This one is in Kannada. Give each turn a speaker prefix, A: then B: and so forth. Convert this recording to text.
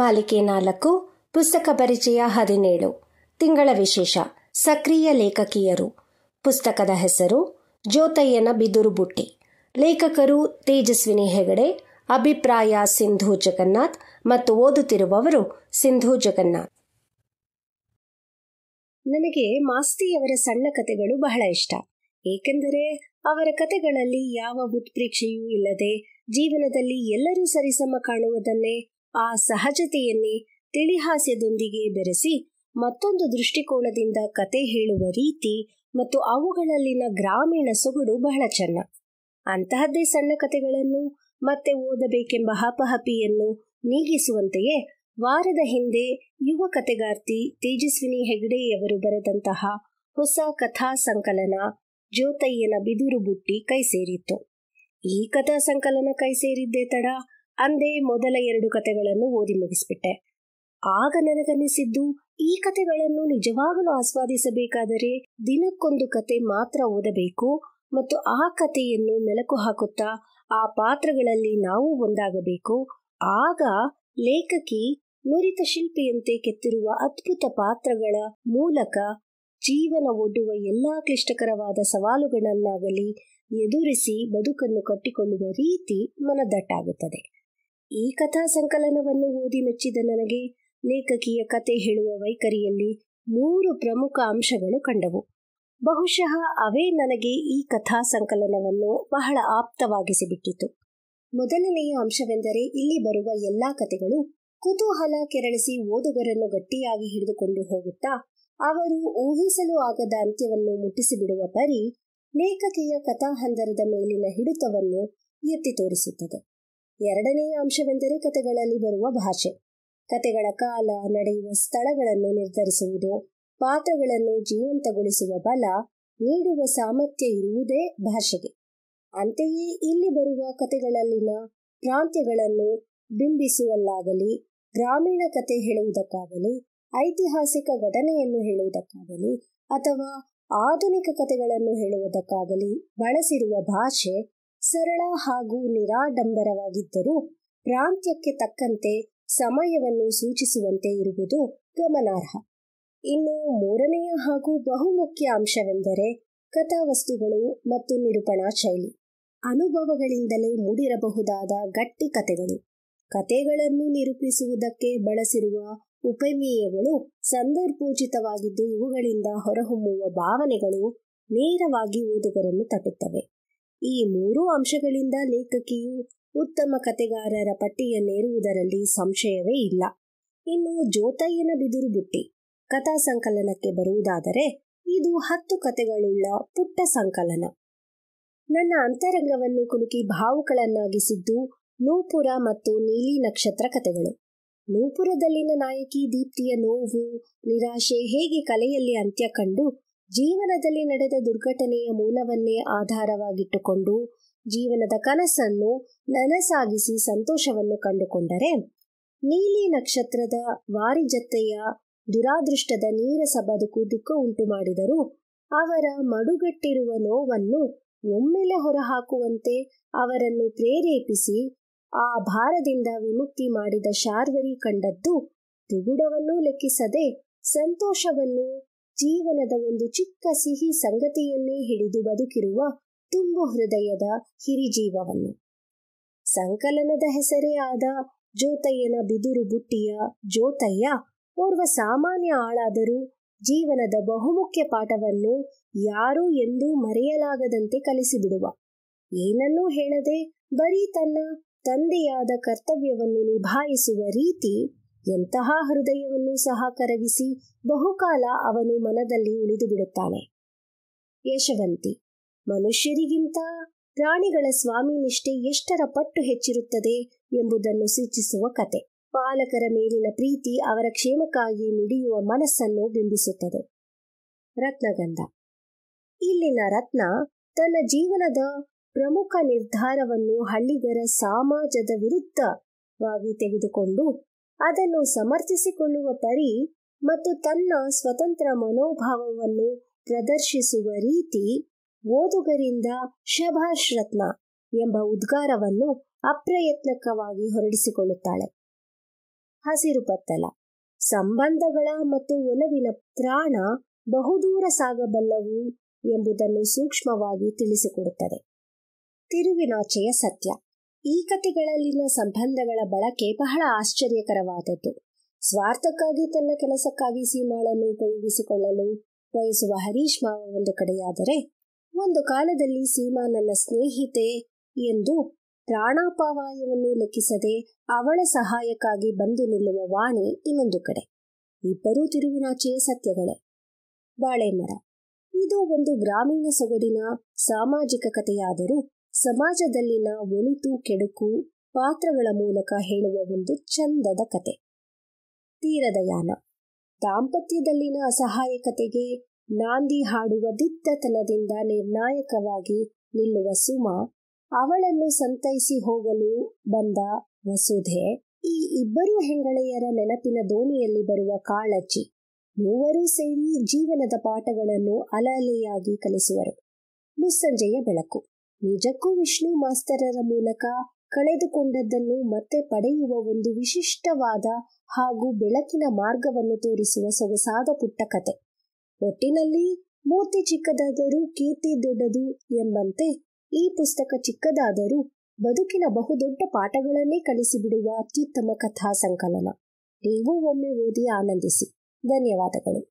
A: ಮಾಲಿಕೆ ನಾಲ್ಕು ಪುಸ್ತಕ ಪರಿಚಯ ಹದಿನೇಳು ತಿಂಗಳ ವಿಶೇಷ ಸಕ್ರಿಯ ಲೇಖಕಿಯರು ಪುಸ್ತಕದ ಹೆಸರು ಜ್ಯೋತಯ್ಯನ ಬಿದುರು ಬುಟ್ಟಿ ಲೇಖಕರು ತೇಜಸ್ವಿನಿ ಹೆಗಡೆ ಅಭಿಪ್ರಾಯ ಸಿಂಧು ಜಗನ್ನಾಥ್ ಮತ್ತು ಓದುತ್ತಿರುವವರು ಸಿಂಧೂ ಜಗನ್ನಾಥ್ ನನಗೆ ಮಾಸ್ತಿಯವರ ಸಣ್ಣ ಕಥೆಗಳು ಬಹಳ ಇಷ್ಟ ಏಕೆಂದರೆ ಅವರ ಕಥೆಗಳಲ್ಲಿ ಯಾವ ಉತ್ಪ್ರೇಕ್ಷೆಯೂ ಇಲ್ಲದೆ ಜೀವನದಲ್ಲಿ ಎಲ್ಲರೂ ಸರಿಸಮ ಕಾಣುವುದನ್ನೇ ಆ ಸಹಜತೆಯನ್ನೇ ತಿಳಿಹಾಸ್ಯದೊಂದಿಗೆ ಬೆರೆಸಿ ಮತ್ತೊಂದು ದೃಷ್ಟಿಕೋನದಿಂದ ಕತೆ ಹೇಳುವ ರೀತಿ ಮತ್ತು ಅವುಗಳಲ್ಲಿನ ಗ್ರಾಮೀಣ ಸೊಗಡು ಬಹಳ ಚೆನ್ನ ಅಂತಹದ್ದೇ ಸಣ್ಣ ಕತೆಗಳನ್ನು ಮತ್ತೆ ಓದಬೇಕೆಂಬ ಹಪಹಪಿಯನ್ನು ನೀಗಿಸುವಂತೆಯೇ ವಾರದ ಹಿಂದೆ ಯುವ ಕತೆಗಾರ್ತಿ ತೇಜಸ್ವಿನಿ ಹೆಗಡೆಯವರು ಬರೆದಂತಹ ಹೊಸ ಕಥಾ ಸಂಕಲನ ಜ್ಯೋತಯ್ಯನ ಬಿದುರು ಬುಟ್ಟಿ ಕೈ ಸೇರಿತ್ತು ಈ ಕಥಾ ಸಂಕಲನ ಕೈ ಸೇರಿದ್ದೇ ತಡ ಅಂದೇ ಮೊದಲ ಎರಡು ಕತೆಗಳನ್ನು ಓದಿ ಮುಗಿಸಿಬಿಟ್ಟೆ ಆಗ ನನಗನ್ನಿಸಿದ್ದು ಈ ಕತೆಗಳನ್ನು ನಿಜವಾಗಲೂ ಆಸ್ವಾದಿಸಬೇಕಾದರೆ ದಿನಕ್ಕೊಂದು ಕತೆ ಮಾತ್ರ ಓದಬೇಕು ಮತ್ತು ಆ ಕಥೆಯನ್ನು ಮೆಲಕು ಹಾಕುತ್ತಾ ಆ ಪಾತ್ರಗಳಲ್ಲಿ ನಾವು ಒಂದಾಗಬೇಕು ಆಗ ಲೇಖಕಿ ನುರಿತ ಶಿಲ್ಪಿಯಂತೆ ಕೆತ್ತಿರುವ ಅದ್ಭುತ ಪಾತ್ರಗಳ ಮೂಲಕ ಜೀವನ ಒಡ್ಡುವ ಎಲ್ಲಾ ಕ್ಲಿಷ್ಟಕರವಾದ ಸವಾಲುಗಳನ್ನಾಗಲಿ ಎದುರಿಸಿ ಬದುಕನ್ನು ಕಟ್ಟಿಕೊಳ್ಳುವ ರೀತಿ ಮನದಟ್ಟಾಗುತ್ತದೆ ಈ ಕಥಾ ಸಂಕಲನವನ್ನು ಓದಿ ಮೆಚ್ಚಿದ ನನಗೆ ಲೇಖಕಿಯ ಕತೆ ಹೇಳುವ ವೈಖರಿಯಲ್ಲಿ ಮೂರು ಪ್ರಮುಖ ಅಂಶಗಳು ಕಂಡವು ಬಹುಶಃ ಅವೇ ನನಗೆ ಈ ಕಥಾ ಸಂಕಲನವನ್ನು ಬಹಳ ಆಪ್ತವಾಗಿಸಿಬಿಟ್ಟಿತು ಮೊದಲನೆಯ ಅಂಶವೆಂದರೆ ಇಲ್ಲಿ ಬರುವ ಎಲ್ಲಾ ಕಥೆಗಳು ಕುತೂಹಲ ಕೆರಳಿಸಿ ಓದುಗರನ್ನು ಗಟ್ಟಿಯಾಗಿ ಹಿಡಿದುಕೊಂಡು ಹೋಗುತ್ತಾ ಅವರು ಊಹಿಸಲು ಆಗದ ಅಂತ್ಯವನ್ನು ಮುಟ್ಟಿಸಿಬಿಡುವ ಪರಿ ಲೇಖಕಿಯ ಕಥಾಹಂದರದ ಮೇಲಿನ ಹಿಡಿತವನ್ನು ಎತ್ತಿ ತೋರಿಸುತ್ತದೆ ಎರಡನೆಯ ಅಂಶವೆಂದರೆ ಕತೆಗಳಲ್ಲಿ ಬರುವ ಭಾಷೆ ಕತೆಗಳ ಕಾಲ ನಡೆಯುವ ಸ್ಥಳಗಳನ್ನು ನಿರ್ಧರಿಸುವುದು ಪಾತ್ರಗಳನ್ನು ಜೀವಂತಗೊಳಿಸುವ ಬಲ ನೀಡುವ ಸಾಮರ್ಥ್ಯ ಇರುವುದೇ ಭಾಷೆಗೆ ಅಂತೆಯೇ ಇಲ್ಲಿ ಬರುವ ಕತೆಗಳಲ್ಲಿನ ಪ್ರಾಂತ್ಯಗಳನ್ನು ಬಿಂಬಿಸುವಲ್ಲಾಗಲಿ ಗ್ರಾಮೀಣ ಕತೆ ಹೇಳುವುದಕ್ಕಾಗಲಿ ಐತಿಹಾಸಿಕ ಘಟನೆಯನ್ನು ಹೇಳುವುದಕ್ಕಾಗಲಿ ಅಥವಾ ಆಧುನಿಕ ಕಥೆಗಳನ್ನು ಹೇಳುವುದಕ್ಕಾಗಲಿ ಬಳಸಿರುವ ಭಾಷೆ ಸರಳ ಹಾಗೂ ನಿರಾಡಂಬರವಾಗಿದ್ದರೂ ಪ್ರಾಂತ್ಯಕ್ಕೆ ತಕ್ಕಂತೆ ಸಮಯವನ್ನು ಸೂಚಿಸುವಂತೆ ಇರುವುದು ಗಮನಾರ್ಹ ಇನ್ನು ಮೂರನೆಯ ಹಾಗೂ ಬಹುಮುಖ್ಯ ಅಂಶವೆಂದರೆ ಕಥಾವಸ್ತುಗಳು ಮತ್ತು ನಿರೂಪಣಾ ಶೈಲಿ ಅನುಭವಗಳಿಂದಲೇ ಮೂಡಿರಬಹುದಾದ ಗಟ್ಟಿ ಕಥೆಗಳು ಕಥೆಗಳನ್ನು ನಿರೂಪಿಸುವುದಕ್ಕೆ ಬಳಸಿರುವ ಉಪಮೇಯಗಳು ಸಂದರ್ಭೋಚಿತವಾಗಿದ್ದು ಇವುಗಳಿಂದ ಹೊರಹೊಮ್ಮುವ ಭಾವನೆಗಳು ನೇರವಾಗಿ ಓದುಗರನ್ನು ತಟ್ಟುತ್ತವೆ ಈ ಮೂರೂ ಅಂಶಗಳಿಂದ ಲೇಖಕಿಯು ಉತ್ತಮ ಕತೆಗಾರರ ಪಟ್ಟಿಯನ್ನೇರುವುದರಲ್ಲಿ ಸಂಶಯವೇ ಇಲ್ಲ ಇನ್ನು ಜ್ಯೋತಯ್ಯನ ಬಿದಿರು ಬುಟ್ಟಿ ಕಥಾ ಸಂಕಲನಕ್ಕೆ ಬರುವುದಾದರೆ ಇದು ಹತ್ತು ಕತೆಗಳುಳ್ಳ ಪುಟ್ಟ ಸಂಕಲನ ನನ್ನ ಅಂತರಂಗವನ್ನು ಕುಲುಕಿ ಭಾವುಗಳನ್ನಾಗಿಸಿದ್ದು ನೂಪುರ ಮತ್ತು ನೀಲಿ ನಕ್ಷತ್ರ ಕಥೆಗಳು ನೂಪುರದಲ್ಲಿನ ನಾಯಕಿ ದೀಪ್ತಿಯ ನೋವು ನಿರಾಶೆ ಹೇಗೆ ಕಲೆಯಲ್ಲಿ ಅಂತ್ಯ ಕಂಡು ಜೀವನದಲ್ಲಿ ನಡೆದ ದುರ್ಘಟನೆಯ ಮೂಲವನ್ನೇ ಆಧಾರವಾಗಿಟ್ಟುಕೊಂಡು ಜೀವನದ ಕನಸನ್ನು ನನಸಾಗಿಸಿ ಸಂತೋಷವನ್ನು ಕಂಡುಕೊಂಡರೆ ನೀಲಿ ನಕ್ಷತ್ರದ ವಾರಿಜತ್ತೆಯ ದುರಾದೃಷ್ಟದ ನೀರಸ ಬದುಕು ದುಃಖ ಉಂಟು ಮಾಡಿದರೂ ಅವರ ಮಡುಗಟ್ಟಿರುವ ನೋವನ್ನು ಒಮ್ಮೆಲೆ ಹೊರಹಾಕುವಂತೆ ಅವರನ್ನು ಪ್ರೇರೇಪಿಸಿ ಆ ಭಾರದಿಂದ ವಿಮುಕ್ತಿ ಮಾಡಿದ ಶಾರ್ವರಿ ಕಂಡದ್ದು ದುಗುಡವನ್ನೂ ಲೆಕ್ಕಿಸದೆ ಸಂತೋಷವನ್ನು ಜೀವನದ ಒಂದು ಚಿಕ್ಕ ಸಿಹಿ ಸಂಗತಿಯನ್ನೇ ಹಿಡಿದು ಬದುಕಿರುವ ತುಂಬು ಹೃದಯದ ಹಿರಿಜೀವವನ್ನು ಸಂಕಲನದ ಹೆಸರೇ ಆದ ಜ್ಯೋತಯ್ಯನ ಬಿದುರು ಬುಟ್ಟಿಯ ಜ್ಯೋತಯ್ಯ ಓರ್ವ ಸಾಮಾನ್ಯ ಆಳಾದರೂ ಜೀವನದ ಬಹುಮುಖ್ಯ ಪಾಠವನ್ನು ಯಾರು ಎಂದೂ ಮರೆಯಲಾಗದಂತೆ ಕಲಿಸಿಬಿಡುವ ಏನನ್ನೂ ಹೇಳದೆ ಬರೀ ತನ್ನ ತಂದೆಯಾದ ಕರ್ತವ್ಯವನ್ನು ನಿಭಾಯಿಸುವ ರೀತಿ ಎಂತಹ ಹೃದಯವನ್ನು ಸಹ ಕರಗಿಸಿ ಬಹುಕಾಲ ಅವನು ಮನದಲ್ಲಿ ಉಳಿದು ಬಿಡುತ್ತಾನೆ ಯಶವಂತಿ ಮನುಷ್ಯರಿಗಿಂತ ಪ್ರಾಣಿಗಳ ಸ್ವಾಮಿ ನಿಷ್ಠೆ ಎಷ್ಟರ ಪಟ್ಟು ಹೆಚ್ಚಿರುತ್ತದೆ ಎಂಬುದನ್ನು ಸೂಚಿಸುವ ಕತೆ ಪಾಲಕರ ಮೇಲಿನ ಪ್ರೀತಿ ಅವರ ಕ್ಷೇಮಕ್ಕಾಗಿ ಮಿಡಿಯುವ ಮನಸ್ಸನ್ನು ಬಿಂಬಿಸುತ್ತದೆ ರತ್ನಗಂಧ ಇಲ್ಲಿನ ರತ್ನ ತನ್ನ ಜೀವನದ ಪ್ರಮುಖ ನಿರ್ಧಾರವನ್ನು ಹಳ್ಳಿಗರ ಸಮಾಜದ ವಿರುದ್ಧವಾಗಿ ತೆಗೆದುಕೊಂಡು ಅದನ್ನು ಸಮರ್ಥಿಸಿಕೊಳ್ಳುವ ಪರಿ ಮತ್ತು ತನ್ನ ಸ್ವತಂತ್ರ ಮನೋಭಾವವನ್ನು ಪ್ರದರ್ಶಿಸುವ ರೀತಿ ಓದುಗರಿಂದ ಶಭಾಷ್ ಎಂಬ ಉದ್ಗಾರವನ್ನು ಅಪ್ರಯತ್ನಕವಾಗಿ ಹೊರಡಿಸಿಕೊಳ್ಳುತ್ತಾಳೆ ಹಸಿರು ಪತ್ತಲ ಸಂಬಂಧಗಳ ಮತ್ತು ಒಲವಿನ ಪ್ರಾಣ ಬಹುದೂರ ಸಾಗಬಲ್ಲವು ಎಂಬುದನ್ನು ಸೂಕ್ಷ್ಮವಾಗಿ ತಿಳಿಸಿಕೊಡುತ್ತದೆ ತಿರುವಿನಾಚೆಯ ಸತ್ಯ ಈ ಕಥೆಗಳಲ್ಲಿನ ಸಂಬಂಧಗಳ ಬಳಕೆ ಬಹಳ ಆಶ್ಚರ್ಯಕರವಾದದ್ದು ಸ್ವಾರ್ಥಕ್ಕಾಗಿ ತನ್ನ ಕೆಲಸಕ್ಕಾಗಿ ಸೀಮಾಳನ್ನು ಉಪಯೋಗಿಸಿಕೊಳ್ಳಲು ಬಯಸುವ ಹರೀಶ್ ಮಾವ ಒಂದು ಕಡೆಯಾದರೆ ಒಂದು ಕಾಲದಲ್ಲಿ ಸೀಮಾ ನನ್ನ ಸ್ನೇಹಿತೆ ಎಂದು ಪ್ರಾಣಾಪಾಯವನ್ನು ಲೆಕ್ಕಿಸದೆ ಅವಳ ಸಹಾಯಕ್ಕಾಗಿ ಬಂದು ನಿಲ್ಲುವ ವಾಣಿ ಇನ್ನೊಂದು ಕಡೆ ಇಬ್ಬರೂ ತಿರುವಿನಾಚೆಯ ಸತ್ಯಗಳೇ ಬಾಳೆಮರ ಇದು ಒಂದು ಗ್ರಾಮೀಣ ಸೊಗಡಿನ ಸಾಮಾಜಿಕ ಕಥೆಯಾದರೂ ಸಮಾಜದಲ್ಲಿನ ಒಳಿತು ಕೆಡುಕು ಪಾತ್ರಗಳ ಮೂಲಕ ಹೇಳುವ ಒಂದು ಚಂದದ ಕತೆ ತೀರದ ಯಾನ ದಾಂಪತ್ಯದಲ್ಲಿನ ಅಸಹಾಯಕತೆಗೆ ನಾಂದಿ ಹಾಡುವ ದಿಟ್ಟತನದಿಂದ ನಿರ್ಣಾಯಕವಾಗಿ ನಿಲ್ಲುವ ಸುಮ ಅವಳನ್ನು ಸಂತೈಸಿ ಹೋಗಲು ಬಂದ ವಸುಧೆ ಈ ಇಬ್ಬರು ಹೆಂಗಳೆಯರ ನೆನಪಿನ ದೋಣಿಯಲ್ಲಿ ಬರುವ ಕಾಳಜ್ಜಿ ಮೂವರೂ ಸೇರಿ ಜೀವನದ ಪಾಠಗಳನ್ನು ಅಲಲೆಯಾಗಿ ಕಲಿಸುವರು ಮುಸ್ಸಂಜೆಯ ಬೆಳಕು ನಿಜಕ್ಕೂ ವಿಷ್ಣು ಮಾಸ್ತರರ ಮೂಲಕ ಕಳೆದುಕೊಂಡದ್ದನ್ನು ಮತ್ತೆ ಪಡೆಯುವ ಒಂದು ವಿಶಿಷ್ಟವಾದ ಹಾಗೂ ಬೆಳಕಿನ ಮಾರ್ಗವನ್ನು ತೋರಿಸುವ ಸೊಗಸಾದ ಪುಟ್ಟ ಕತೆ ಒಟ್ಟಿನಲ್ಲಿ ಮೂರ್ತಿ ಚಿಕ್ಕದಾದರೂ ಕೀರ್ತಿ ದೊಡ್ಡದು ಎಂಬಂತೆ ಈ ಪುಸ್ತಕ ಚಿಕ್ಕದಾದರೂ ಬದುಕಿನ ಬಹುದೊಡ್ಡ ಪಾಠಗಳನ್ನೇ ಕಲಿಸಿಬಿಡುವ ಅತ್ಯುತ್ತಮ ಕಥಾ ಸಂಕಲನ ನೀವು ಒಮ್ಮೆ ಓದಿ ಆನಂದಿಸಿ ಧನ್ಯವಾದಗಳು